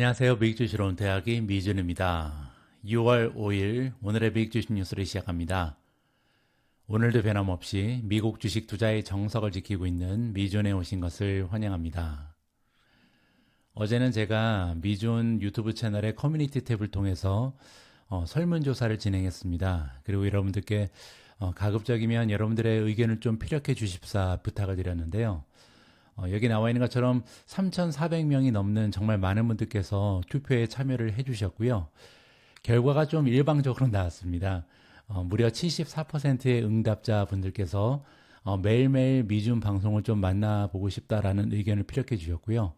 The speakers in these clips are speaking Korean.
안녕하세요. 비익주시론 대학의 미준입니다. 6월 5일 오늘의 비익주식 뉴스를 시작합니다. 오늘도 변함없이 미국 주식 투자의 정석을 지키고 있는 미존에 오신 것을 환영합니다. 어제는 제가 미존 유튜브 채널의 커뮤니티 탭을 통해서 어, 설문조사를 진행했습니다. 그리고 여러분들께 어, 가급적이면 여러분들의 의견을 좀 피력해 주십사 부탁을 드렸는데요. 어, 여기 나와 있는 것처럼 3,400명이 넘는 정말 많은 분들께서 투표에 참여를 해주셨고요. 결과가 좀 일방적으로 나왔습니다. 어, 무려 74%의 응답자 분들께서 어, 매일매일 미중 방송을 좀 만나보고 싶다라는 의견을 피력해 주셨고요.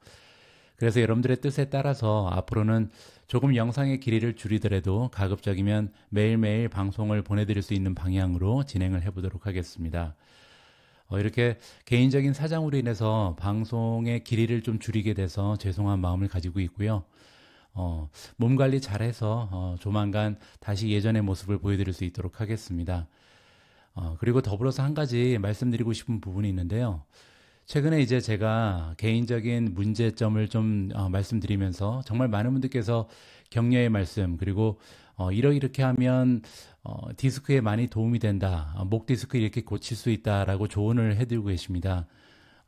그래서 여러분들의 뜻에 따라서 앞으로는 조금 영상의 길이를 줄이더라도 가급적이면 매일매일 방송을 보내드릴 수 있는 방향으로 진행을 해보도록 하겠습니다. 어, 이렇게 개인적인 사정으로 인해서 방송의 길이를 좀 줄이게 돼서 죄송한 마음을 가지고 있고요. 어, 몸 관리 잘해서 어, 조만간 다시 예전의 모습을 보여드릴 수 있도록 하겠습니다. 어, 그리고 더불어서 한 가지 말씀드리고 싶은 부분이 있는데요. 최근에 이제 제가 개인적인 문제점을 좀 어, 말씀드리면서 정말 많은 분들께서 격려의 말씀 그리고 어, 이러 이렇게 하면 어, 디스크에 많이 도움이 된다. 어, 목 디스크 이렇게 고칠 수 있다라고 조언을 해드리고 계십니다.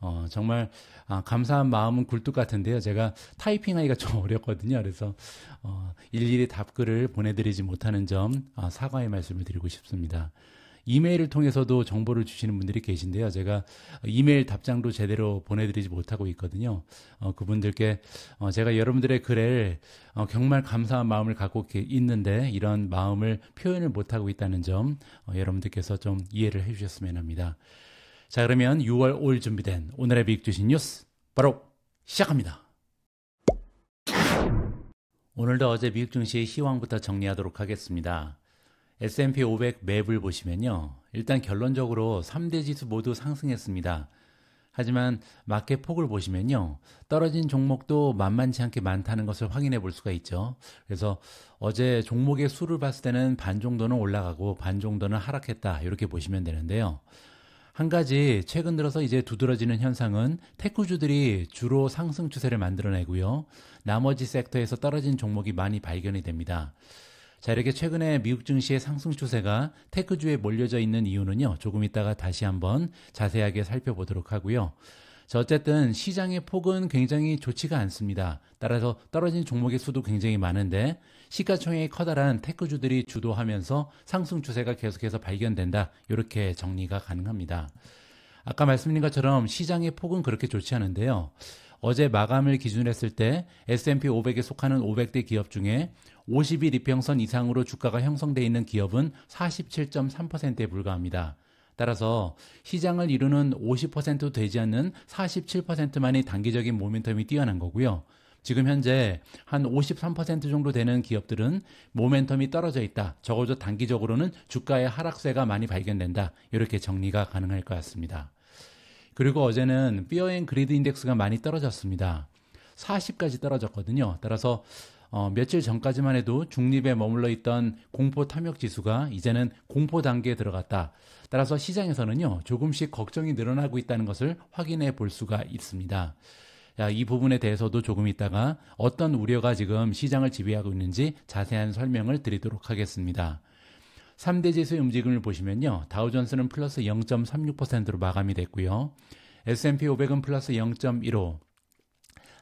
어, 정말 아, 감사한 마음은 굴뚝 같은데요. 제가 타이핑하기가 좀 어렵거든요. 그래서 어, 일일이 답글을 보내드리지 못하는 점 아, 사과의 말씀을 드리고 싶습니다. 이메일을 통해서도 정보를 주시는 분들이 계신데요. 제가 이메일 답장도 제대로 보내드리지 못하고 있거든요. 어, 그분들께 어, 제가 여러분들의 글을 어, 정말 감사한 마음을 갖고 있는데 이런 마음을 표현을 못하고 있다는 점 어, 여러분들께서 좀 이해를 해주셨으면 합니다. 자 그러면 6월 5일 준비된 오늘의 빅 주신 뉴스 바로 시작합니다. 오늘도 어제 미국 증시의 희황부터 정리하도록 하겠습니다. S&P 500 맵을 보시면요. 일단 결론적으로 3대 지수 모두 상승했습니다. 하지만 마켓 폭을 보시면요. 떨어진 종목도 만만치 않게 많다는 것을 확인해 볼 수가 있죠. 그래서 어제 종목의 수를 봤을 때는 반 정도는 올라가고 반 정도는 하락했다. 이렇게 보시면 되는데요. 한 가지 최근 들어서 이제 두드러지는 현상은 테크주들이 주로 상승 추세를 만들어내고요. 나머지 섹터에서 떨어진 종목이 많이 발견이 됩니다. 자, 이렇게 최근에 미국 증시의 상승 추세가 테크주에 몰려져 있는 이유는요, 조금 있다가 다시 한번 자세하게 살펴보도록 하고요. 자, 어쨌든 시장의 폭은 굉장히 좋지가 않습니다. 따라서 떨어진 종목의 수도 굉장히 많은데 시가총액이 커다란 테크주들이 주도하면서 상승 추세가 계속해서 발견된다. 이렇게 정리가 가능합니다. 아까 말씀드린 것처럼 시장의 폭은 그렇게 좋지 않은데요. 어제 마감을 기준 했을 때 S&P 500에 속하는 500대 기업 중에 50일 이평선 이상으로 주가가 형성되어 있는 기업은 47.3%에 불과합니다. 따라서 시장을 이루는 50% 되지 않는 47%만이 단기적인 모멘텀이 뛰어난 거고요. 지금 현재 한 53% 정도 되는 기업들은 모멘텀이 떨어져 있다. 적어도 단기적으로는 주가의 하락세가 많이 발견된다. 이렇게 정리가 가능할 것 같습니다. 그리고 어제는 피어앤 그리드 인덱스가 많이 떨어졌습니다. 40까지 떨어졌거든요. 따라서 어, 며칠 전까지만 해도 중립에 머물러 있던 공포 탐욕 지수가 이제는 공포 단계에 들어갔다. 따라서 시장에서는요, 조금씩 걱정이 늘어나고 있다는 것을 확인해 볼 수가 있습니다. 야, 이 부분에 대해서도 조금 있다가 어떤 우려가 지금 시장을 지배하고 있는지 자세한 설명을 드리도록 하겠습니다. 3대 지수의 움직임을 보시면요. 다우존스는 플러스 0.36%로 마감이 됐고요. S&P 500은 플러스 0.15,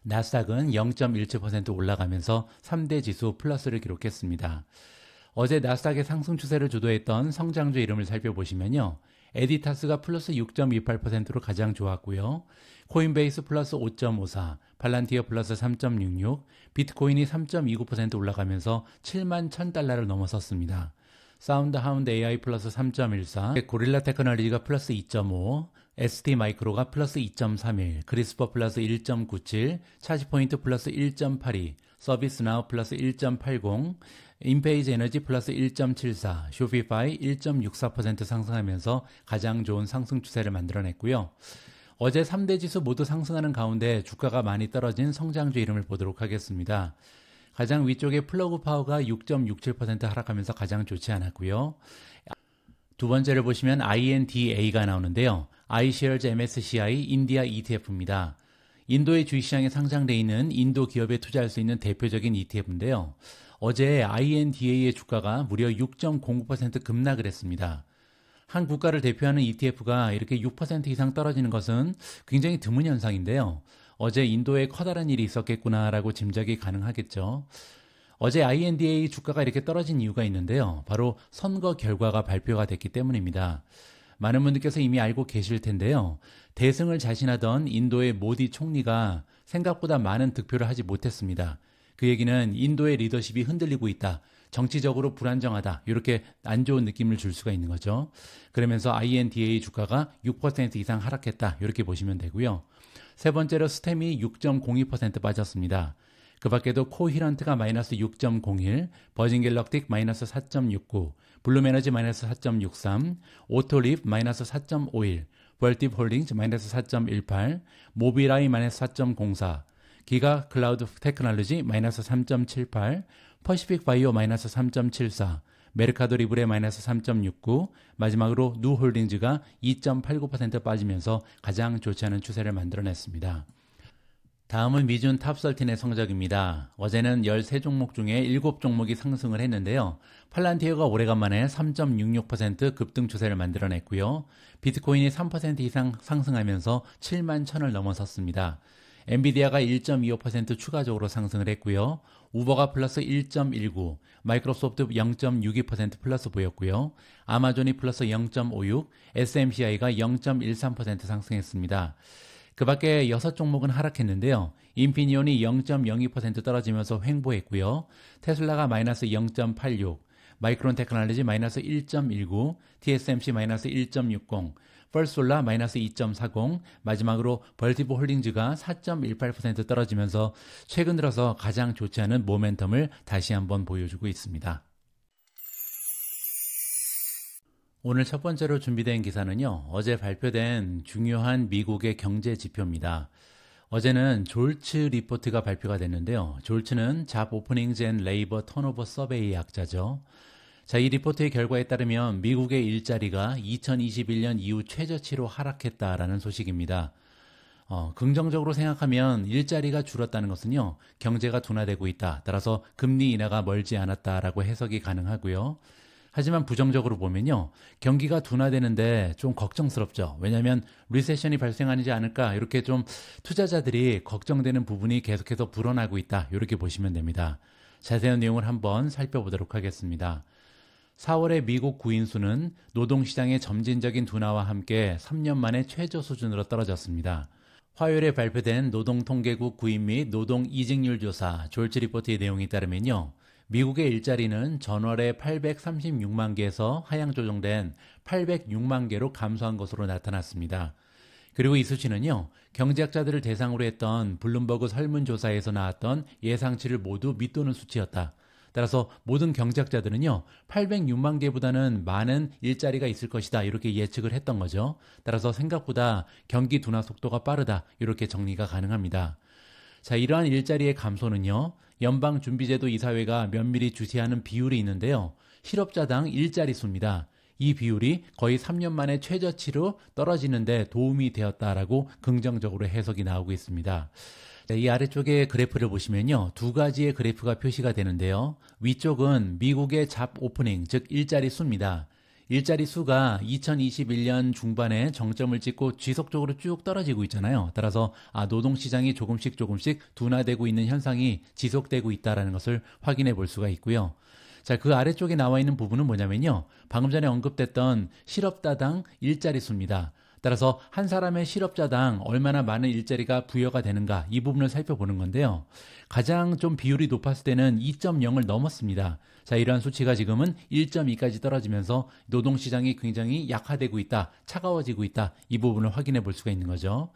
나스닥은 0.17% 올라가면서 3대 지수 플러스를 기록했습니다. 어제 나스닥의 상승 추세를 주도했던 성장주 이름을 살펴보시면요. 에디타스가 플러스 6.28%로 가장 좋았고요. 코인베이스 플러스 5.54, 발란티어 플러스 3.66, 비트코인이 3.29% 올라가면서 7만 1000달러를 넘어섰습니다. 사운드하운드 AI 플러스 3.14, 고릴라 테크놀리지가 플러스 2.5, ST 마이크로가 플러스 2.31, 그리스퍼 플러스 1.97, 차시포인트 플러스 1.82, 서비스나우 플러스 1.80, 인페이지 에너지 플러스 1.74, 쇼피파이 1.64% 상승하면서 가장 좋은 상승 추세를 만들어냈고요. 어제 3대 지수 모두 상승하는 가운데 주가가 많이 떨어진 성장주 이름을 보도록 하겠습니다. 가장 위쪽에 플러그 파워가 6.67% 하락하면서 가장 좋지 않았고요. 두 번째를 보시면 INDA가 나오는데요. iShares MSCI 인디아 ETF입니다. 인도의 주식시장에 상장돼 있는 인도 기업에 투자할 수 있는 대표적인 ETF인데요. 어제 INDA의 주가가 무려 6.09% 급락을 했습니다. 한 국가를 대표하는 ETF가 이렇게 6% 이상 떨어지는 것은 굉장히 드문 현상인데요. 어제 인도에 커다란 일이 있었겠구나라고 짐작이 가능하겠죠. 어제 INDA 주가가 이렇게 떨어진 이유가 있는데요. 바로 선거 결과가 발표가 됐기 때문입니다. 많은 분들께서 이미 알고 계실 텐데요. 대승을 자신하던 인도의 모디 총리가 생각보다 많은 득표를 하지 못했습니다. 그 얘기는 인도의 리더십이 흔들리고 있다. 정치적으로 불안정하다. 이렇게 안 좋은 느낌을 줄 수가 있는 거죠. 그러면서 INDA 주가가 6% 이상 하락했다. 이렇게 보시면 되고요. 세 번째로 스템이 6.02% 빠졌습니다. 그 밖에도 코히런트가 마이너스 6.01, 버진 갤럭틱 마이너스 4.69, 블루에너지 마이너스 4.63, 오토립 마이너스 4.51, 벌팁 홀딩즈 마이너스 4.18, 모비라이 마이너스 4.04, 기가 클라우드 테크놀로지 마이너스 3.78, 퍼시픽 바이오 마이너스 3.74, 메르카도 리브레 마이너스 3.69, 마지막으로 누홀딩즈가 2.89% 빠지면서 가장 좋지 않은 추세를 만들어냈습니다. 다음은 미준 탑설틴의 성적입니다. 어제는 13종목 중에 7종목이 상승을 했는데요. 팔란티어가 오래간만에 3.66% 급등 추세를 만들어냈고요. 비트코인이 3% 이상 상승하면서 7만 천을 넘어섰습니다. 엔비디아가 1.25% 추가적으로 상승을 했고요. 우버가 플러스 1.19, 마이크로소프트 0.62% 플러스 보였고요. 아마존이 플러스 0.56, SMCI가 0.13% 상승했습니다. 그 밖에 여섯 종목은 하락했는데요. 인피니온이 0.02% 떨어지면서 횡보했고요. 테슬라가 마이너스 0.86, 마이크론 테크놀로지 마이너스 1.19, TSMC 마이너스 1.60, 펄솔라 마이너스 2.40, 마지막으로 벌티브 홀딩즈가 4.18% 떨어지면서 최근 들어서 가장 좋지 않은 모멘텀을 다시 한번 보여주고 있습니다. 오늘 첫 번째로 준비된 기사는요, 어제 발표된 중요한 미국의 경제 지표입니다. 어제는 졸츠 리포트가 발표가 됐는데요. 졸츠는 잡오프닝젠 레이버 턴오버 서베이 약자죠 자, 이 리포트의 결과에 따르면 미국의 일자리가 2021년 이후 최저치로 하락했다라는 소식입니다. 어, 긍정적으로 생각하면 일자리가 줄었다는 것은요, 경제가 둔화되고 있다. 따라서 금리 인하가 멀지 않았다라고 해석이 가능하고요. 하지만 부정적으로 보면요. 경기가 둔화되는데 좀 걱정스럽죠. 왜냐하면 리세션이 발생하지 않을까 이렇게 좀 투자자들이 걱정되는 부분이 계속해서 불어나고 있다. 이렇게 보시면 됩니다. 자세한 내용을 한번 살펴보도록 하겠습니다. 4월의 미국 구인수는 노동시장의 점진적인 둔화와 함께 3년 만에 최저 수준으로 떨어졌습니다. 화요일에 발표된 노동통계국 구인 및 노동이직률 조사 졸지 리포트의 내용에 따르면요. 미국의 일자리는 전월에 836만 개에서 하향 조정된 806만 개로 감소한 것으로 나타났습니다. 그리고 이 수치는요, 경제학자들을 대상으로 했던 블룸버그 설문조사에서 나왔던 예상치를 모두 밑도는 수치였다. 따라서 모든 경제학자들은요, 806만 개보다는 많은 일자리가 있을 것이다. 이렇게 예측을 했던 거죠. 따라서 생각보다 경기 둔화 속도가 빠르다. 이렇게 정리가 가능합니다. 자, 이러한 일자리의 감소는요, 연방준비제도 이사회가 면밀히 주시하는 비율이 있는데요. 실업자당 일자리 수입니다. 이 비율이 거의 3년 만에 최저치로 떨어지는데 도움이 되었다라고 긍정적으로 해석이 나오고 있습니다. 네, 이 아래쪽에 그래프를 보시면요. 두 가지의 그래프가 표시가 되는데요. 위쪽은 미국의 잡 오프닝, 즉 일자리 수입니다. 일자리 수가 2021년 중반에 정점을 찍고 지속적으로 쭉 떨어지고 있잖아요. 따라서 아, 노동 시장이 조금씩 조금씩 둔화되고 있는 현상이 지속되고 있다라는 것을 확인해 볼 수가 있고요. 자, 그 아래쪽에 나와 있는 부분은 뭐냐면요. 방금 전에 언급됐던 실업자당 일자리 수입니다. 따라서 한 사람의 실업자당 얼마나 많은 일자리가 부여가 되는가 이 부분을 살펴보는 건데요. 가장 좀 비율이 높았을 때는 2.0을 넘었습니다. 자, 이러한 수치가 지금은 1.2까지 떨어지면서 노동시장이 굉장히 약화되고 있다, 차가워지고 있다, 이 부분을 확인해 볼 수가 있는 거죠.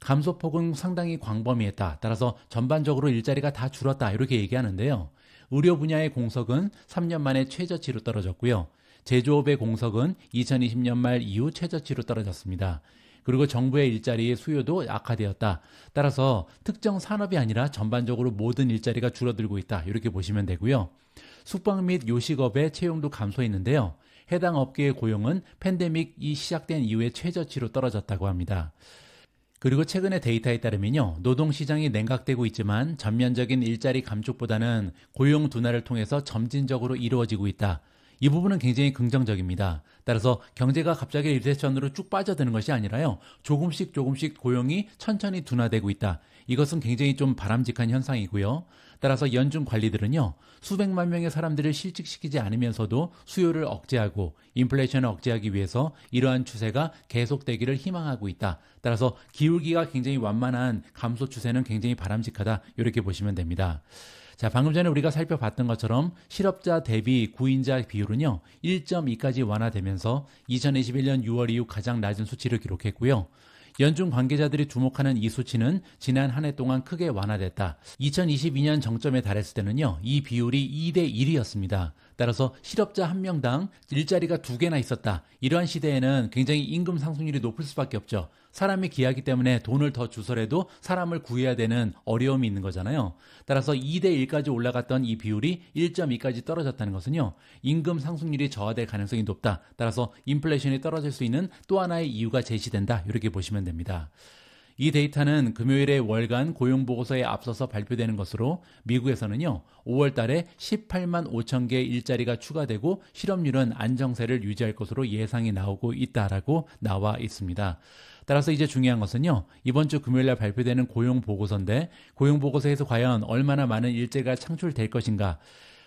감소폭은 상당히 광범위했다. 따라서 전반적으로 일자리가 다 줄었다. 이렇게 얘기하는데요. 의료 분야의 공석은 3년 만에 최저치로 떨어졌고요. 제조업의 공석은 2020년 말 이후 최저치로 떨어졌습니다. 그리고 정부의 일자리의 수요도 악화되었다. 따라서 특정 산업이 아니라 전반적으로 모든 일자리가 줄어들고 있다. 이렇게 보시면 되고요. 숙박 및 요식업의 채용도 감소했는데요. 해당 업계의 고용은 팬데믹이 시작된 이후에 최저치로 떨어졌다고 합니다. 그리고 최근의 데이터에 따르면요. 노동시장이 냉각되고 있지만 전면적인 일자리 감축보다는 고용 둔화를 통해서 점진적으로 이루어지고 있다. 이 부분은 굉장히 긍정적입니다. 따라서 경제가 갑자기 리세션으로 쭉 빠져드는 것이 아니라요. 조금씩 조금씩 고용이 천천히 둔화되고 있다. 이것은 굉장히 좀 바람직한 현상이고요. 따라서 연중 관리들은요, 수백만 명의 사람들을 실직시키지 않으면서도 수요를 억제하고 인플레이션을 억제하기 위해서 이러한 추세가 계속되기를 희망하고 있다. 따라서 기울기가 굉장히 완만한 감소 추세는 굉장히 바람직하다. 이렇게 보시면 됩니다. 자, 방금 전에 우리가 살펴봤던 것처럼 실업자 대비 구인자 비율은요, 1.2까지 완화되면서 2021년 6월 이후 가장 낮은 수치를 기록했고요. 연준 관계자들이 주목하는 이 수치는 지난 한 해 동안 크게 완화됐다. 2022년 정점에 달했을 때는요, 이 비율이 2대 1이었습니다. 따라서 실업자 한 명당 일자리가 두 개나 있었다. 이러한 시대에는 굉장히 임금 상승률이 높을 수밖에 없죠. 사람이 귀하기 때문에 돈을 더 주설해도 사람을 구해야 되는 어려움이 있는 거잖아요. 따라서 2대 1까지 올라갔던 이 비율이 1.2까지 떨어졌다는 것은요. 임금 상승률이 저하될 가능성이 높다. 따라서 인플레이션이 떨어질 수 있는 또 하나의 이유가 제시된다. 이렇게 보시면 됩니다. 이 데이터는 금요일에 월간 고용보고서에 앞서서 발표되는 것으로 미국에서는요, 5월 달에 18만 5천 개 일자리가 추가되고 실업률은 안정세를 유지할 것으로 예상이 나오고 있다라고 나와 있습니다. 따라서 이제 중요한 것은요. 이번 주 금요일 날 발표되는 고용 보고서인데 고용 보고서에서 과연 얼마나 많은 일제가 창출될 것인가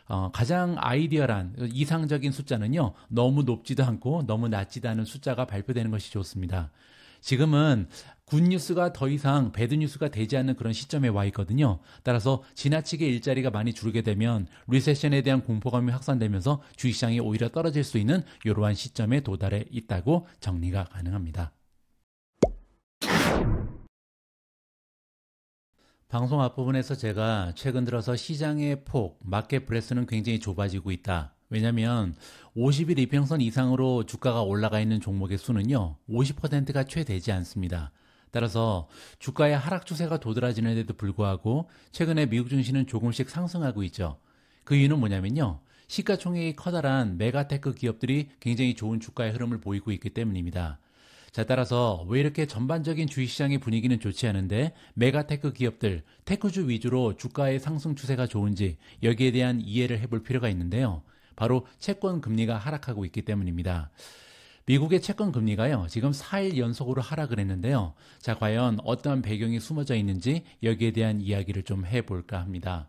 어, 가장 아이디어란 이상적인 숫자는요, 너무 높지도 않고 너무 낮지도 않은 숫자가 발표되는 것이 좋습니다. 지금은 굿뉴스가 더 이상 배드뉴스가 되지 않는 그런 시점에 와 있거든요. 따라서 지나치게 일자리가 많이 줄게 되면 리세션에 대한 공포감이 확산되면서 주식시장이 오히려 떨어질 수 있는 이러한 시점에 도달해 있다고 정리가 가능합니다. 방송 앞부분에서 제가 최근 들어서 시장의 폭, 마켓플레스는 굉장히 좁아지고 있다. 왜냐면 50일 이평선 이상으로 주가가 올라가 있는 종목의 수는요, 50%가 채 되지 않습니다. 따라서 주가의 하락 추세가 도드라지는데도 불구하고 최근에 미국 증시는 조금씩 상승하고 있죠. 그 이유는 뭐냐면요. 시가총액이 커다란 메가테크 기업들이 굉장히 좋은 주가의 흐름을 보이고 있기 때문입니다. 자, 따라서 왜 이렇게 전반적인 주식시장의 분위기는 좋지 않은데 메가테크 기업들, 테크주 위주로 주가의 상승 추세가 좋은지 여기에 대한 이해를 해볼 필요가 있는데요. 바로 채권 금리가 하락하고 있기 때문입니다. 미국의 채권 금리가요, 지금 4일 연속으로 하락을 했는데요. 자, 과연 어떠한 배경이 숨어져 있는지 여기에 대한 이야기를 좀 해볼까 합니다.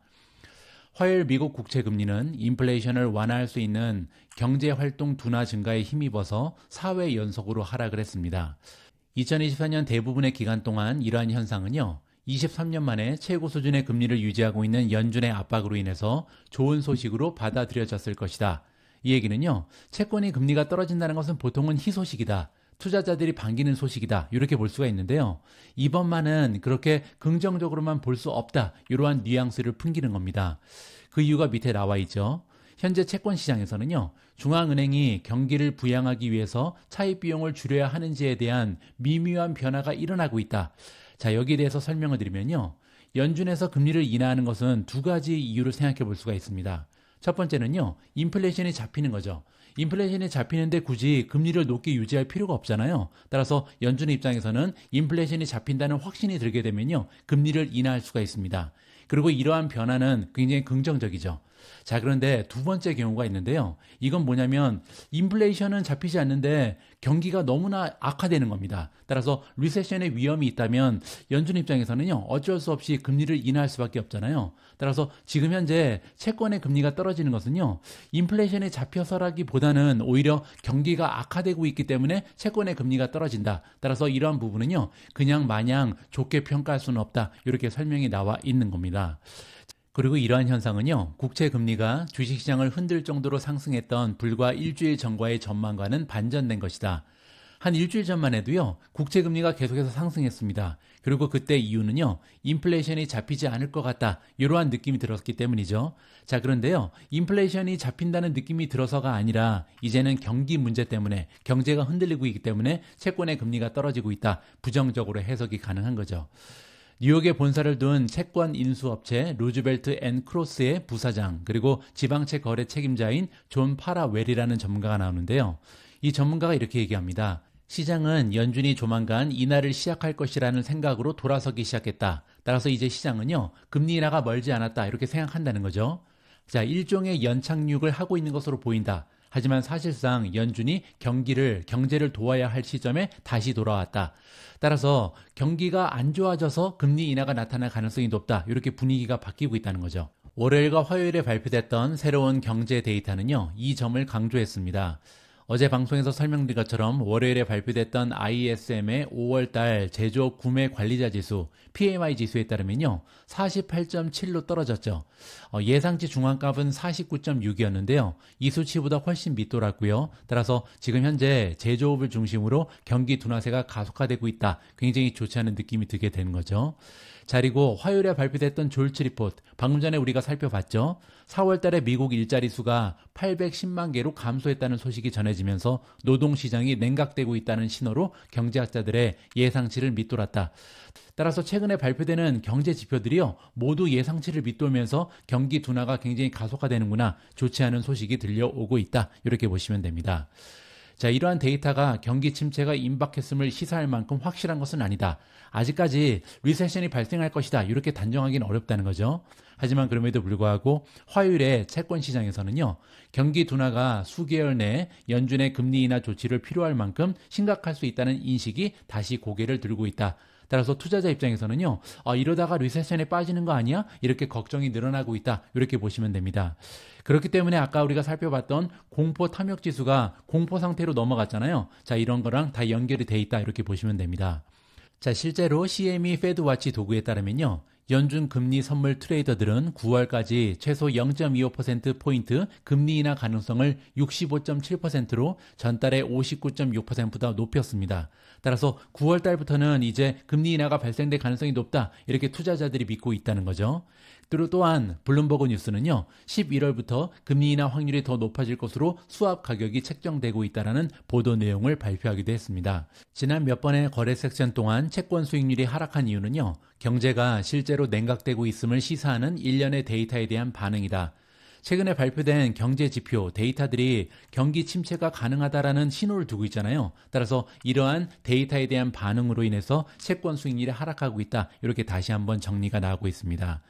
화요일 미국 국채 금리는 인플레이션을 완화할 수 있는 경제 활동 둔화 증가에 힘입어서 4회 연속으로 하락을 했습니다. 2024년 대부분의 기간 동안 이러한 현상은요. 23년 만에 최고 수준의 금리를 유지하고 있는 연준의 압박으로 인해서 좋은 소식으로 받아들여졌을 것이다. 이 얘기는요. 채권이 금리가 떨어진다는 것은 보통은 희소식이다. 투자자들이 반기는 소식이다. 이렇게 볼 수가 있는데요. 이번만은 그렇게 긍정적으로만 볼 수 없다. 이러한 뉘앙스를 풍기는 겁니다. 그 이유가 밑에 나와 있죠. 현재 채권 시장에서는요, 중앙은행이 경기를 부양하기 위해서 차입 비용을 줄여야 하는지에 대한 미묘한 변화가 일어나고 있다. 자, 여기에 대해서 설명을 드리면요. 연준에서 금리를 인하하는 것은 두 가지 이유를 생각해 볼 수가 있습니다. 첫 번째는요, 인플레이션이 잡히는 거죠. 인플레이션이 잡히는데 굳이 금리를 높게 유지할 필요가 없잖아요. 따라서 연준의 입장에서는 인플레이션이 잡힌다는 확신이 들게 되면요. 금리를 인하할 수가 있습니다. 그리고 이러한 변화는 굉장히 긍정적이죠. 자, 그런데 두 번째 경우가 있는데요. 이건 뭐냐면 인플레이션은 잡히지 않는데 경기가 너무나 악화되는 겁니다. 따라서 리세션의 위험이 있다면 연준 입장에서는요. 어쩔 수 없이 금리를 인하할 수밖에 없잖아요. 따라서 지금 현재 채권의 금리가 떨어지는 것은요. 인플레이션에 잡혀서라기보다는 오히려 경기가 악화되고 있기 때문에 채권의 금리가 떨어진다. 따라서 이러한 부분은요. 그냥 마냥 좋게 평가할 수는 없다. 이렇게 설명이 나와 있는 겁니다. 그리고 이러한 현상은요, 국채 금리가 주식시장을 흔들 정도로 상승했던 불과 일주일 전과의 전망과는 반전된 것이다. 한 일주일 전만 해도요, 국채 금리가 계속해서 상승했습니다. 그리고 그때 이유는요, 인플레이션이 잡히지 않을 것 같다. 이러한 느낌이 들었기 때문이죠. 자, 그런데요, 인플레이션이 잡힌다는 느낌이 들어서가 아니라, 이제는 경기 문제 때문에, 경제가 흔들리고 있기 때문에 채권의 금리가 떨어지고 있다. 부정적으로 해석이 가능한 거죠. 뉴욕에 본사를 둔 채권 인수업체 로즈벨트 앤 크로스의 부사장 그리고 지방채 거래 책임자인 존 파라웰이라는 전문가가 나오는데요. 이 전문가가 이렇게 얘기합니다. 시장은 연준이 조만간 인하를 시작할 것이라는 생각으로 돌아서기 시작했다. 따라서 이제 시장은요, 금리 인하가 멀지 않았다. 이렇게 생각한다는 거죠. 자, 일종의 연착륙을 하고 있는 것으로 보인다. 하지만 사실상 연준이 경기를 경제를 도와야 할 시점에 다시 돌아왔다. 따라서 경기가 안 좋아져서 금리 인하가 나타날 가능성이 높다. 이렇게 분위기가 바뀌고 있다는 거죠. 월요일과 화요일에 발표됐던 새로운 경제 데이터는요. 이 점을 강조했습니다. 어제 방송에서 설명드린 것처럼 월요일에 발표됐던 ISM의 5월달 제조업 구매 관리자 지수 PMI 지수에 따르면요 48.7로 떨어졌죠. 어, 예상치 중앙값은 49.6이었는데요 이 수치보다 훨씬 밑돌았고요. 따라서 지금 현재 제조업을 중심으로 경기 둔화세가 가속화되고 있다. 굉장히 좋지 않은 느낌이 들게 되는 거죠. 자리고 화요일에 발표됐던 졸츠 리포트 방금 전에 우리가 살펴봤죠. 4월 달에 미국 일자리 수가 810만 개로 감소했다는 소식이 전해지면서 노동 시장이 냉각되고 있다는 신호로 경제학자들의 예상치를 밑돌았다. 따라서 최근에 발표되는 경제 지표들이요 모두 예상치를 밑돌면서 경기 둔화가 굉장히 가속화되는구나 좋지 않은 소식이 들려오고 있다 이렇게 보시면 됩니다. 자, 이러한 데이터가 경기 침체가 임박했음을 시사할 만큼 확실한 것은 아니다. 아직까지 리세션이 발생할 것이다. 이렇게 단정하기는 어렵다는 거죠. 하지만 그럼에도 불구하고 화요일에 채권 시장에서는요. 경기 둔화가 수개월 내 연준의 금리 인하 조치를 필요할 만큼 심각할 수 있다는 인식이 다시 고개를 들고 있다. 따라서 투자자 입장에서는요, 아, 이러다가 리세션에 빠지는 거 아니야? 이렇게 걱정이 늘어나고 있다. 이렇게 보시면 됩니다. 그렇기 때문에 아까 우리가 살펴봤던 공포 탐욕 지수가 공포 상태로 넘어갔잖아요. 자, 이런 거랑 다 연결이 돼 있다. 이렇게 보시면 됩니다. 자, 실제로 CME 페드와치 도구에 따르면요. 연준 금리 선물 트레이더들은 9월까지 최소 0.25%포인트 금리 인하 가능성을 65.7%로 전달의 59.6%보다 높였습니다. 따라서 9월 달부터는 이제 금리 인하가 발생될 가능성이 높다. 이렇게 투자자들이 믿고 있다는 거죠. 또 또한 블룸버그 뉴스는요. 11월부터 금리 인하 확률이 더 높아질 것으로 수압 가격이 책정되고 있다라는 보도 내용을 발표하기도 했습니다. 지난 몇 번의 거래 섹션 동안 채권 수익률이 하락한 이유는요. 경제가 실제로 냉각되고 있음을 시사하는 일련의 데이터에 대한 반응이다. 최근에 발표된 경제 지표 데이터들이 경기 침체가 가능하다라는 신호를 두고 있잖아요. 따라서 이러한 데이터에 대한 반응으로 인해서 채권 수익률이 하락하고 있다. 이렇게 다시 한번 정리가 나오고 있습니다.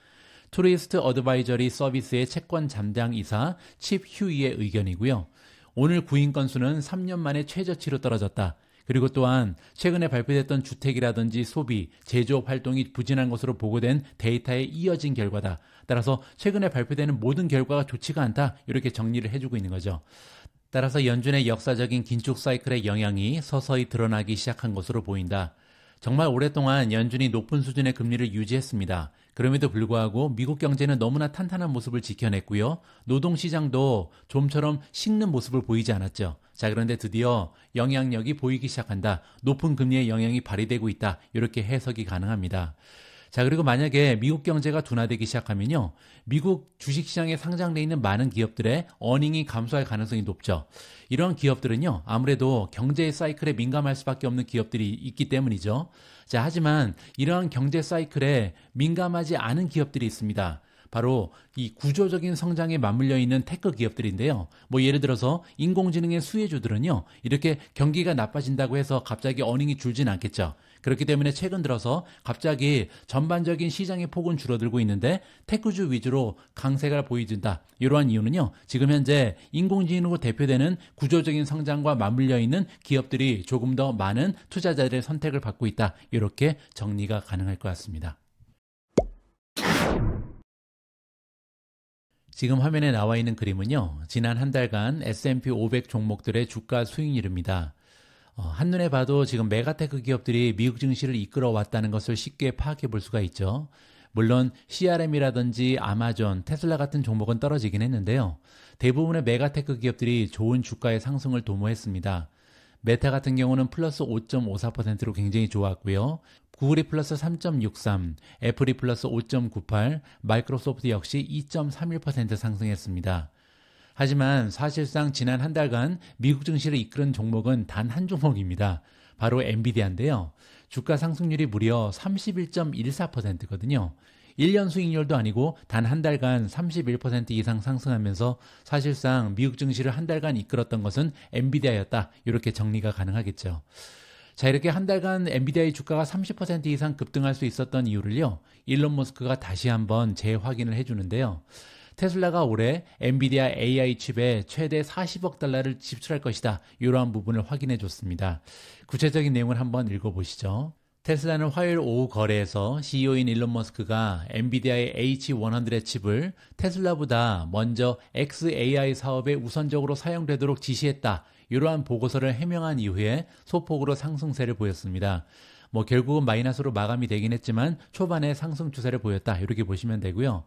트루이스트 어드바이저리 서비스의 채권 잠장 이사 칩 휴이의 의견이고요. 오늘 구인 건수는 3년 만에 최저치로 떨어졌다. 그리고 또한 최근에 발표됐던 주택이라든지 소비, 제조업 활동이 부진한 것으로 보고된 데이터에 이어진 결과다. 따라서 최근에 발표되는 모든 결과가 좋지가 않다. 이렇게 정리를 해주고 있는 거죠. 따라서 연준의 역사적인 긴축 사이클의 영향이 서서히 드러나기 시작한 것으로 보인다. 정말 오랫동안 연준이 높은 수준의 금리를 유지했습니다. 그럼에도 불구하고 미국 경제는 너무나 탄탄한 모습을 지켜냈고요. 노동시장도 좀처럼 식는 모습을 보이지 않았죠. 자, 그런데 드디어 영향력이 보이기 시작한다. 높은 금리의 영향이 발휘되고 있다. 이렇게 해석이 가능합니다. 자, 그리고 만약에 미국 경제가 둔화되기 시작하면요. 미국 주식시장에 상장돼 있는 많은 기업들의 어닝이 감소할 가능성이 높죠. 이러한 기업들은요. 아무래도 경제 사이클에 민감할 수밖에 없는 기업들이 있기 때문이죠. 자, 하지만 이러한 경제 사이클에 민감하지 않은 기업들이 있습니다. 바로 이 구조적인 성장에 맞물려 있는 테크 기업들인데요. 뭐 예를 들어서 인공지능의 수혜주들은요. 이렇게 경기가 나빠진다고 해서 갑자기 어닝이 줄진 않겠죠. 그렇기 때문에 최근 들어서 갑자기 전반적인 시장의 폭은 줄어들고 있는데 테크주 위주로 강세가 보여진다. 이러한 이유는요. 지금 현재 인공지능으로 대표되는 구조적인 성장과 맞물려 있는 기업들이 조금 더 많은 투자자들의 선택을 받고 있다. 이렇게 정리가 가능할 것 같습니다. 지금 화면에 나와 있는 그림은요. 지난 한 달간 S&P 500 종목들의 주가 수익률입니다. 어, 한눈에 봐도 지금 메가테크 기업들이 미국 증시를 이끌어 왔다는 것을 쉽게 파악해 볼 수가 있죠. 물론 CRM이라든지 아마존, 테슬라 같은 종목은 떨어지긴 했는데요. 대부분의 메가테크 기업들이 좋은 주가의 상승을 도모했습니다. 메타 같은 경우는 플러스 5.54%로 굉장히 좋았고요. 구글이 플러스 3.63, 애플이 플러스 5.98, 마이크로소프트 역시 2.31% 상승했습니다. 하지만 사실상 지난 한 달간 미국 증시를 이끌은 종목은 단 한 종목입니다. 바로 엔비디아인데요. 주가 상승률이 무려 31.14%거든요. 1년 수익률도 아니고 단 한 달간 31% 이상 상승하면서 사실상 미국 증시를 한 달간 이끌었던 것은 엔비디아였다. 이렇게 정리가 가능하겠죠. 자, 이렇게 한 달간 엔비디아의 주가가 30% 이상 급등할 수 있었던 이유를요. 일론 머스크가 다시 한번 재확인을 해주는데요. 테슬라가 올해 엔비디아 AI 칩에 최대 40억 달러를 지출할 것이다. 이러한 부분을 확인해 줬습니다. 구체적인 내용을 한번 읽어보시죠. 테슬라는 화요일 오후 거래에서 CEO인 일론 머스크가 엔비디아의 H100의 칩을 테슬라보다 먼저 XAI 사업에 우선적으로 사용되도록 지시했다. 이러한 보고서를 해명한 이후에 소폭으로 상승세를 보였습니다. 뭐 결국은 마이너스로 마감이 되긴 했지만 초반에 상승 추세를 보였다. 이렇게 보시면 되고요.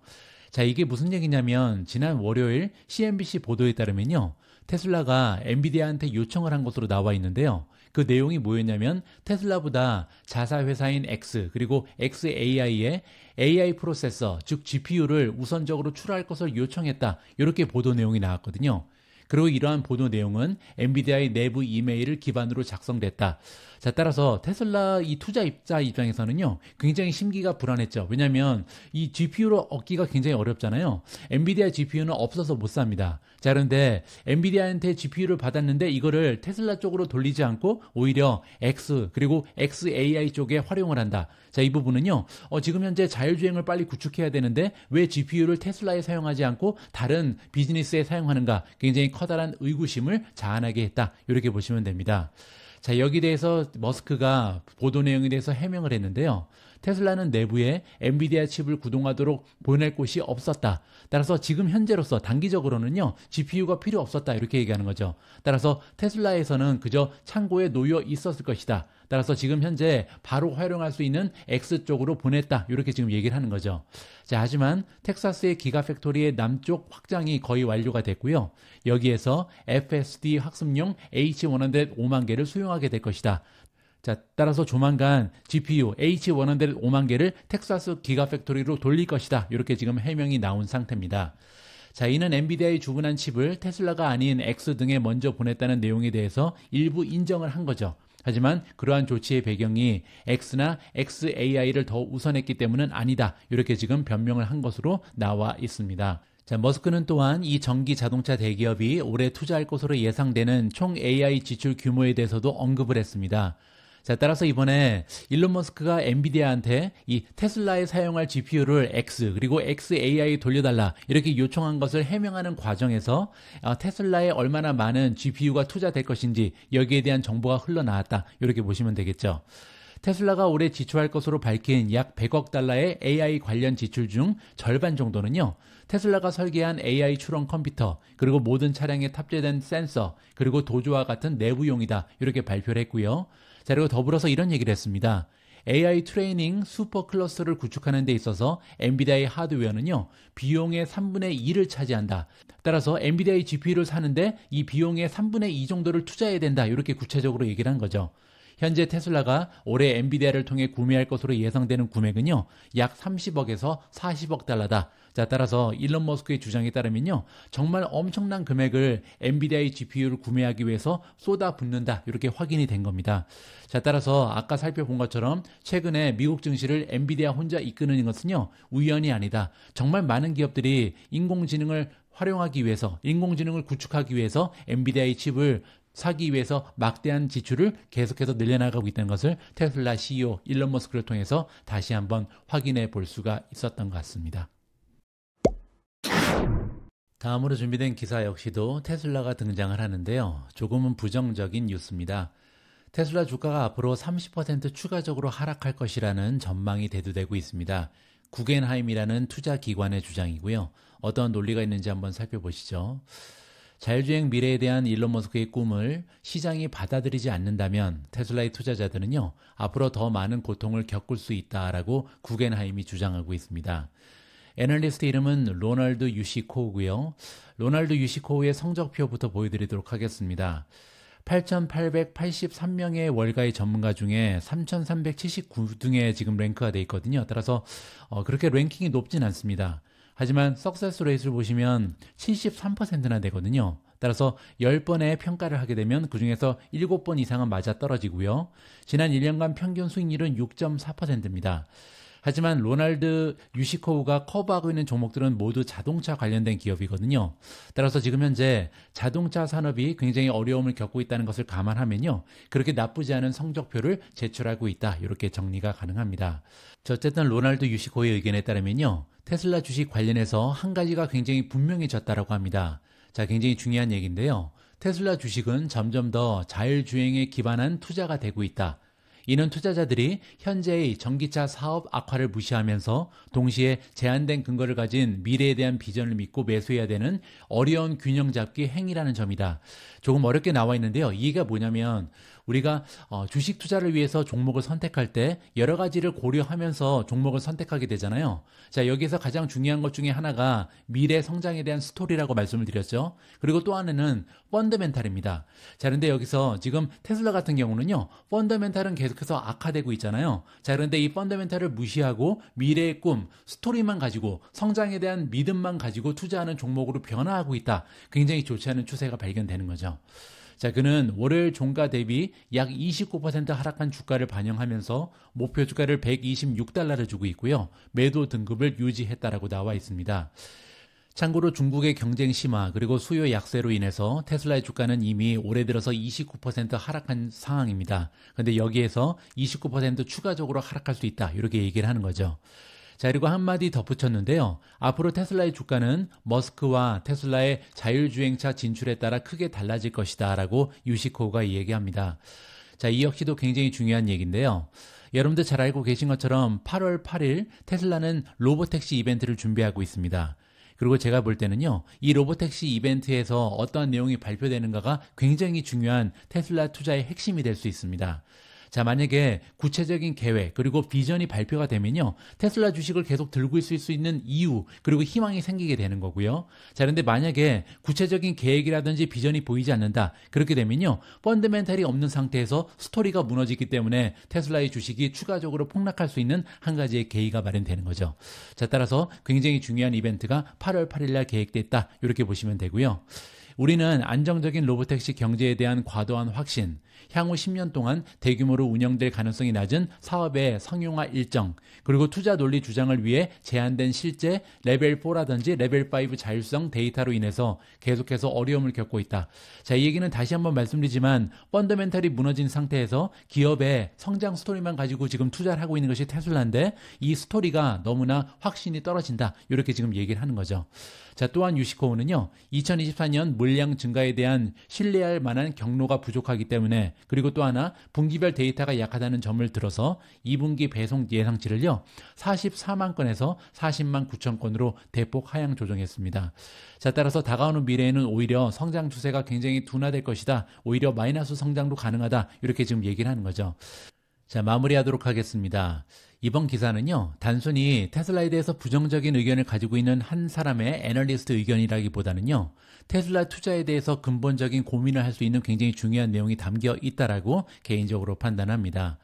자, 이게 무슨 얘기냐면 지난 월요일 CNBC 보도에 따르면요. 테슬라가 엔비디아한테 요청을 한 것으로 나와 있는데요. 그 내용이 뭐였냐면 테슬라보다 자사 회사인 X 그리고 XAI의 AI 프로세서 즉 GPU를 우선적으로 출하할 것을 요청했다. 이렇게 보도 내용이 나왔거든요. 그리고 이러한 보도 내용은 엔비디아의 내부 이메일을 기반으로 작성됐다. 자, 따라서 테슬라 이 투자 입자 입장에서는요, 굉장히 심기가 불안했죠. 왜냐면 하이 GPU로 얻기가 굉장히 어렵잖아요. 엔비디아 GPU는 없어서 못 삽니다. 자, 그런데 엔비디아한테 GPU를 받았는데 이거를 테슬라 쪽으로 돌리지 않고 오히려 X 그리고 XAI 쪽에 활용을 한다. 자, 이 부분은요, 어, 지금 현재 자율주행을 빨리 구축해야 되는데 왜 GPU를 테슬라에 사용하지 않고 다른 비즈니스에 사용하는가 굉장히 커다란 의구심을 자아나게 했다. 이렇게 보시면 됩니다. 자, 여기 대해서 머스크가 보도 내용에 대해서 해명을 했는데요. 테슬라는 내부에 엔비디아 칩을 구동하도록 보낼 곳이 없었다. 따라서 지금 현재로서 단기적으로는요, GPU가 필요 없었다. 이렇게 얘기하는 거죠. 따라서 테슬라에서는 그저 창고에 놓여 있었을 것이다. 따라서 지금 현재 바로 활용할 수 있는 X 쪽으로 보냈다. 이렇게 지금 얘기를 하는 거죠. 자, 하지만 텍사스의 기가 팩토리의 남쪽 확장이 거의 완료가 됐고요. 여기에서 FSD 학습용 H100 5만 개를 수용하게 될 것이다. 자, 따라서 조만간 GPU H100 5만 개를 텍사스 기가팩토리로 돌릴 것이다. 이렇게 지금 해명이 나온 상태입니다. 자, 이는 엔비디아의 주문한 칩을 테슬라가 아닌 X 등에 먼저 보냈다는 내용에 대해서 일부 인정을 한 거죠. 하지만 그러한 조치의 배경이 X나 XAI를 더 우선했기 때문은 아니다. 이렇게 지금 변명을 한 것으로 나와 있습니다. 자, 머스크는 또한 이 전기 자동차 대기업이 올해 투자할 것으로 예상되는 총 AI 지출 규모에 대해서도 언급을 했습니다. 자, 따라서 이번에 일론 머스크가 엔비디아한테 이 테슬라에 사용할 GPU를 X 그리고 XAI 돌려달라 이렇게 요청한 것을 해명하는 과정에서 아, 테슬라에 얼마나 많은 GPU가 투자될 것인지 여기에 대한 정보가 흘러나왔다. 이렇게 보시면 되겠죠. 테슬라가 올해 지출할 것으로 밝힌 약 100억 달러의 AI 관련 지출 중 절반 정도는요, 테슬라가 설계한 AI 추론 컴퓨터, 그리고 모든 차량에 탑재된 센서, 그리고 도조와 같은 내부용이다. 이렇게 발표를 했고요. 자, 그리고 더불어서 이런 얘기를 했습니다. AI 트레이닝 슈퍼 클러스터를 구축하는 데 있어서 엔비디아의 하드웨어는요, 비용의 3분의 2를 차지한다. 따라서 엔비디아의 GPU를 사는데 이 비용의 3분의 2 정도를 투자해야 된다. 이렇게 구체적으로 얘기를 한 거죠. 현재 테슬라가 올해 엔비디아를 통해 구매할 것으로 예상되는 금액은요약 30억에서 40억 달러다. 자, 따라서 일론 머스크의 주장에 따르면요. 정말 엄청난 금액을 엔비디아의 GPU를 구매하기 위해서 쏟아붓는다. 이렇게 확인이 된 겁니다. 자, 따라서 아까 살펴본 것처럼 최근에 미국 증시를 엔비디아 혼자 이끄는 것은요. 우연이 아니다. 정말 많은 기업들이 인공지능을 활용하기 위해서 인공지능을 구축하기 위해서 엔비디아의 칩을 사기 위해서 막대한 지출을 계속해서 늘려나가고 있다는 것을 테슬라 CEO 일론 머스크를 통해서 다시 한번 확인해 볼 수가 있었던 것 같습니다. 다음으로 준비된 기사 역시도 테슬라가 등장을 하는데요. 조금은 부정적인 뉴스입니다. 테슬라 주가가 앞으로 30% 추가적으로 하락할 것이라는 전망이 대두되고 있습니다. 구겐하임이라는 투자 기관의 주장이고요. 어떤 논리가 있는지 한번 살펴보시죠. 자율주행 미래에 대한 일론 머스크의 꿈을 시장이 받아들이지 않는다면 테슬라의 투자자들은요, 앞으로 더 많은 고통을 겪을 수 있다라고 구겐하임이 주장하고 있습니다. 애널리스트 이름은 로널드 유시코우고요. 로널드 유시코우의 성적표부터 보여드리도록 하겠습니다. 8,883명의 월가의 전문가 중에 3,379등에 지금 랭크가 돼 있거든요. 따라서 어, 그렇게 랭킹이 높진 않습니다. 하지만 석세스 레이스를 보시면 73%나 되거든요. 따라서 10번의 평가를 하게 되면 그 중에서 7번 이상은 맞아 떨어지고요. 지난 1년간 평균 수익률은 6.4%입니다. 하지만 로날드 유시코우가 커버하고 있는 종목들은 모두 자동차 관련된 기업이거든요. 따라서 지금 현재 자동차 산업이 굉장히 어려움을 겪고 있다는 것을 감안하면요. 그렇게 나쁘지 않은 성적표를 제출하고 있다. 이렇게 정리가 가능합니다. 어쨌든 로날드 유시코의 의견에 따르면요. 테슬라 주식 관련해서 한 가지가 굉장히 분명해졌다라고 합니다. 자, 굉장히 중요한 얘기인데요. 테슬라 주식은 점점 더 자율주행에 기반한 투자가 되고 있다. 이는 투자자들이 현재의 전기차 사업 악화를 무시하면서 동시에 제한된 근거를 가진 미래에 대한 비전을 믿고 매수해야 되는 어려운 균형 잡기 행위라는 점이다. 조금 어렵게 나와 있는데요. 이가 뭐냐면 우리가 어, 주식 투자를 위해서 종목을 선택할 때 여러 가지를 고려하면서 종목을 선택하게 되잖아요. 자, 여기에서 가장 중요한 것 중에 하나가 미래 성장에 대한 스토리라고 말씀을 드렸죠. 그리고 또 하나는 펀더멘탈입니다. 자, 그런데 여기서 지금 테슬라 같은 경우는요. 펀더멘탈은 계속해서 악화되고 있잖아요. 자, 그런데 이 펀더멘탈을 무시하고 미래의 꿈, 스토리만 가지고 성장에 대한 믿음만 가지고 투자하는 종목으로 변화하고 있다. 굉장히 좋지 않은 추세가 발견되는 거죠. 자, 그는 월요일 종가 대비 약 29% 하락한 주가를 반영하면서 목표 주가를 126달러를 주고 있고요. 매도 등급을 유지했다라고 나와 있습니다. 참고로 중국의 경쟁 심화 그리고 수요 약세로 인해서 테슬라의 주가는 이미 올해 들어서 29% 하락한 상황입니다. 근데 여기에서 29% 추가적으로 하락할 수 있다. 이렇게 얘기를 하는 거죠. 자, 그리고 한마디 덧붙였는데요. 앞으로 테슬라의 주가는 머스크와 테슬라의 자율주행차 진출에 따라 크게 달라질 것이다. 라고 유시코가 이야기합니다. 자, 이 역시도 굉장히 중요한 얘기인데요. 여러분들 잘 알고 계신 것처럼 8월 8일 테슬라는 로보택시 이벤트를 준비하고 있습니다. 그리고 제가 볼 때는요, 이 로보택시 이벤트에서 어떠한 내용이 발표되는가가 굉장히 중요한 테슬라 투자의 핵심이 될 수 있습니다. 자, 만약에 구체적인 계획 그리고 비전이 발표가 되면요. 테슬라 주식을 계속 들고 있을 수 있는 이유 그리고 희망이 생기게 되는 거고요. 자, 그런데 만약에 구체적인 계획이라든지 비전이 보이지 않는다. 그렇게 되면요. 펀드멘탈이 없는 상태에서 스토리가 무너지기 때문에 테슬라의 주식이 추가적으로 폭락할 수 있는 한 가지의 계기가 마련되는 거죠. 자, 따라서 굉장히 중요한 이벤트가 8월 8일 날 계획됐다. 이렇게 보시면 되고요. 우리는 안정적인 로보택시 경제에 대한 과도한 확신, 향후 10년 동안 대규모로 운영될 가능성이 낮은 사업의 성용화 일정, 그리고 투자 논리 주장을 위해 제한된 실제 레벨 4라든지 레벨 5 자율성 데이터로 인해서 계속해서 어려움을 겪고 있다. 자, 이 얘기는 다시 한번 말씀드리지만 펀더멘탈이 무너진 상태에서 기업의 성장 스토리만 가지고 지금 투자를 하고 있는 것이 테슬라인데 이 스토리가 너무나 확신이 떨어진다. 이렇게 지금 얘기를 하는 거죠. 자, 또한 유시코우는요. 2024년 물량 증가에 대한 신뢰할 만한 경로가 부족하기 때문에 그리고 또 하나 분기별 데이터가 약하다는 점을 들어서 2분기 배송 예상치를요. 44만 건에서 40만 9천 건으로 대폭 하향 조정했습니다. 자, 따라서 다가오는 미래에는 오히려 성장 추세가 굉장히 둔화될 것이다. 오히려 마이너스 성장도 가능하다. 이렇게 지금 얘기를 하는 거죠. 자, 마무리하도록 하겠습니다. 이번 기사는요, 단순히 테슬라에 대해서 부정적인 의견을 가지고 있는 한 사람의 애널리스트 의견이라기보다는요, 테슬라 투자에 대해서 근본적인 고민을 할 수 있는 굉장히 중요한 내용이 담겨 있다라고 개인적으로 판단합니다.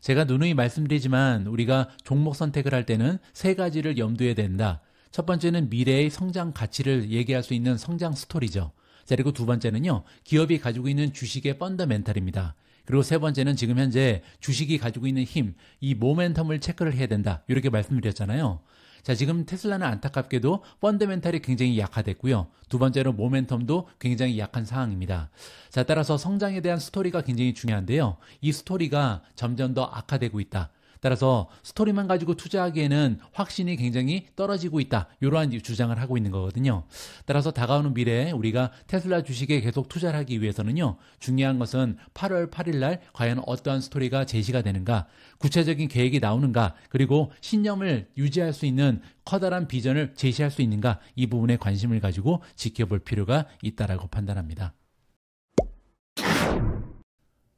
제가 누누이 말씀드리지만 우리가 종목 선택을 할 때는 세 가지를 염두에 댄다. 첫 번째는 미래의 성장 가치를 얘기할 수 있는 성장 스토리죠. 자, 그리고 두 번째는요, 기업이 가지고 있는 주식의 펀더멘탈입니다. 그리고 세 번째는 지금 현재 주식이 가지고 있는 힘, 이 모멘텀을 체크를 해야 된다. 이렇게 말씀드렸잖아요. 자, 지금 테슬라는 안타깝게도 펀드멘탈이 굉장히 약화됐고요. 두 번째로 모멘텀도 굉장히 약한 상황입니다. 자, 따라서 성장에 대한 스토리가 굉장히 중요한데요. 이 스토리가 점점 더 악화되고 있다. 따라서 스토리만 가지고 투자하기에는 확신이 굉장히 떨어지고 있다. 이러한 주장을 하고 있는 거거든요. 따라서 다가오는 미래에 우리가 테슬라 주식에 계속 투자를 하기 위해서는요. 중요한 것은 8월 8일 날 과연 어떠한 스토리가 제시가 되는가, 구체적인 계획이 나오는가, 그리고 신념을 유지할 수 있는 커다란 비전을 제시할 수 있는가 이 부분에 관심을 가지고 지켜볼 필요가 있다라고 판단합니다.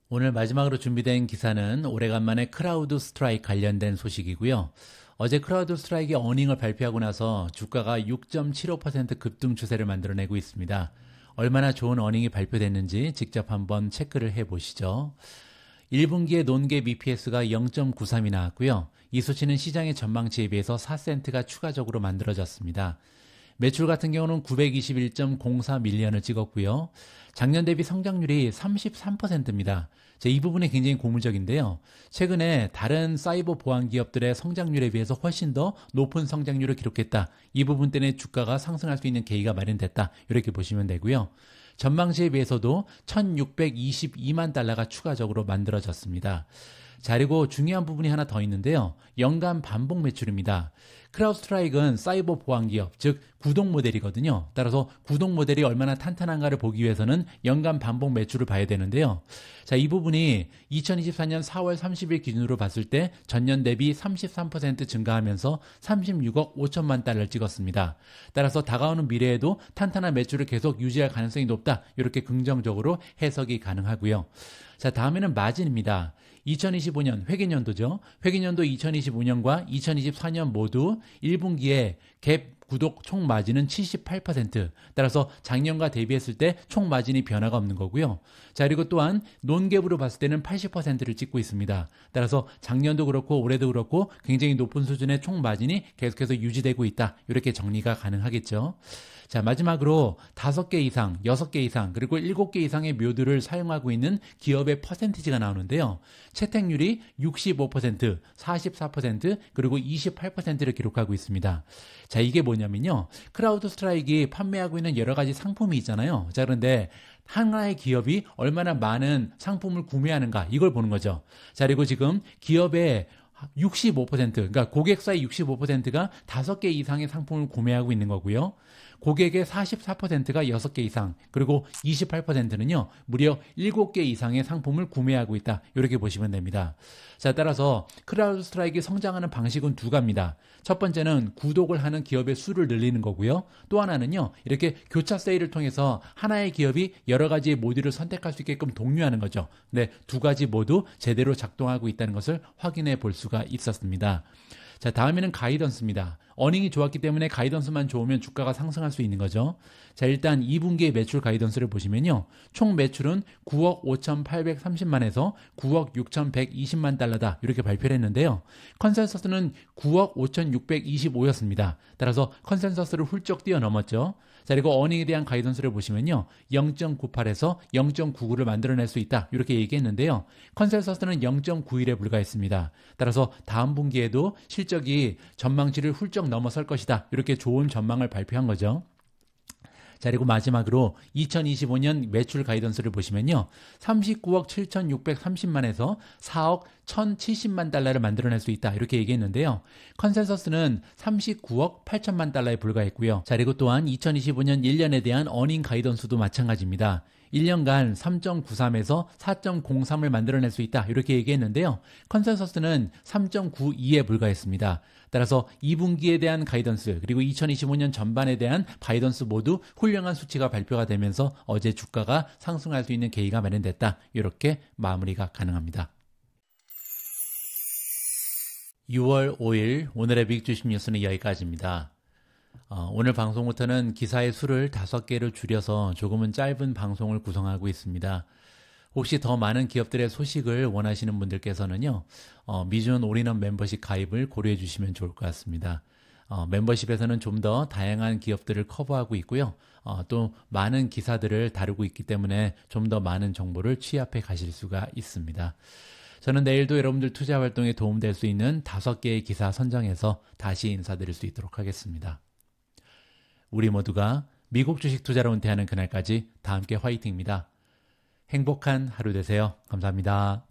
오늘 마지막으로 준비된 기사는 오래간만에 크라우드 스트라이크 관련된 소식이고요. 어제 크라우드 스트라이크의 어닝을 발표하고 나서 주가가 6.75% 급등 추세를 만들어내고 있습니다. 얼마나 좋은 어닝이 발표됐는지 직접 한번 체크를 해보시죠. 1분기에 논계 BPS가 0.93이 나왔고요. 이 수치는 시장의 전망치에 비해서 4센트가 추가적으로 만들어졌습니다. 매출 같은 경우는 921.04밀리언을 찍었고요. 작년 대비 성장률이 33%입니다. 이 부분이 굉장히 고무적인데요. 최근에 다른 사이버 보안 기업들의 성장률에 비해서 훨씬 더 높은 성장률을 기록했다. 이 부분 때문에 주가가 상승할 수 있는 계기가 마련됐다. 이렇게 보시면 되고요. 전망시에 비해서도 1622만 달러가 추가적으로 만들어졌습니다. 자, 그리고 중요한 부분이 하나 더 있는데요. 연간 반복 매출입니다. 크라우스트라이익는 사이버 보안 기업, 즉 구독 모델이거든요. 따라서 구독 모델이 얼마나 탄탄한가를 보기 위해서는 연간 반복 매출을 봐야 되는데요. 자, 이 부분이 2024년 4월 30일 기준으로 봤을 때 전년 대비 33% 증가하면서 36억 5천만 달러를 찍었습니다. 따라서 다가오는 미래에도 탄탄한 매출을 계속 유지할 가능성이 높다. 이렇게 긍정적으로 해석이 가능하고요. 자, 다음에는 마진입니다. 2025년 회계년도죠. 회계년도 2025년과 2024년 모두 1분기에 갭 구독 총 마진은 78%. 따라서 작년과 대비했을 때 총 마진이 변화가 없는 거고요. 자, 그리고 또한 논갭으로 봤을 때는 80%를 찍고 있습니다. 따라서 작년도 그렇고 올해도 그렇고 굉장히 높은 수준의 총 마진이 계속해서 유지되고 있다. 이렇게 정리가 가능하겠죠. 자, 마지막으로 5개 이상, 6개 이상, 그리고 7개 이상의 묘들을 사용하고 있는 기업의 퍼센티지가 나오는데요. 채택률이 65%, 44%, 그리고 28%를 기록하고 있습니다. 자, 이게 뭐 뭐냐면요. 크라우드 스트라이크 판매하고 있는 여러 가지 상품이 있잖아요. 자, 그런데 하나의 기업이 얼마나 많은 상품을 구매하는가 이걸 보는 거죠. 자, 그리고 지금 기업의 65% 그러니까 고객사의 65%가 5개 이상의 상품을 구매하고 있는 거고요. 고객의 44%가 6개 이상, 그리고 28%는요, 무려 7개 이상의 상품을 구매하고 있다. 이렇게 보시면 됩니다. 자, 따라서 크라우드 스트라이크 성장하는 방식은 두 가지입니다. 첫 번째는 구독을 하는 기업의 수를 늘리는 거고요. 또 하나는요, 이렇게 교차 세일을 통해서 하나의 기업이 여러 가지의 모듈을 선택할 수 있게끔 독려하는 거죠. 네, 두 가지 모두 제대로 작동하고 있다는 것을 확인해 볼 수가 있었습니다. 자, 다음에는 가이던스입니다. 어닝이 좋았기 때문에 가이던스만 좋으면 주가가 상승할 수 있는 거죠. 자, 일단 2분기의 매출 가이던스를 보시면요. 총 매출은 9억 5,830만에서 9억 6,120만 달러다. 이렇게 발표를 했는데요. 컨센서스는 9억 5,625였습니다. 따라서 컨센서스를 훌쩍 뛰어넘었죠. 자, 그리고 어닝에 대한 가이던스를 보시면요. 0.98에서 0.99를 만들어낼 수 있다. 이렇게 얘기했는데요. 컨센서스는 0.91에 불과했습니다. 따라서 다음 분기에도 실적이 전망치를 훌쩍 넘어설 것이다. 이렇게 좋은 전망을 발표한 거죠. 자, 그리고 마지막으로 2025년 매출 가이던스를 보시면요. 39억 7,630만에서 4억 1,070만 달러를 만들어낼 수 있다. 이렇게 얘기했는데요. 컨센서스는 39억 8천만 달러에 불과했고요. 자, 그리고 또한 2025년 1년에 대한 어닝 가이던스도 마찬가지입니다. 1년간 3.93에서 4.03을 만들어낼 수 있다. 이렇게 얘기했는데요. 컨센서스는 3.92에 불과했습니다. 따라서 2분기에 대한 가이던스 그리고 2025년 전반에 대한 바이던스 모두 훌륭한 수치가 발표가 되면서 어제 주가가 상승할 수 있는 계기가 마련됐다. 이렇게 마무리가 가능합니다. 6월 5일 오늘의 빅주식 뉴스는 여기까지입니다. 어, 오늘 방송부터는 기사의 수를 5개로 줄여서 조금은 짧은 방송을 구성하고 있습니다. 혹시 더 많은 기업들의 소식을 원하시는 분들께서는요, 어, 미주는 올인원 멤버십 가입을 고려해 주시면 좋을 것 같습니다. 어, 멤버십에서는 좀 더 다양한 기업들을 커버하고 있고요. 어, 또 많은 기사들을 다루고 있기 때문에 좀 더 많은 정보를 취합해 가실 수가 있습니다. 저는 내일도 여러분들 투자 활동에 도움될 수 있는 다섯 개의 기사 선정해서 다시 인사드릴 수 있도록 하겠습니다. 우리 모두가 미국 주식 투자로 은퇴하는 그날까지 다 함께 화이팅입니다. 행복한 하루 되세요. 감사합니다.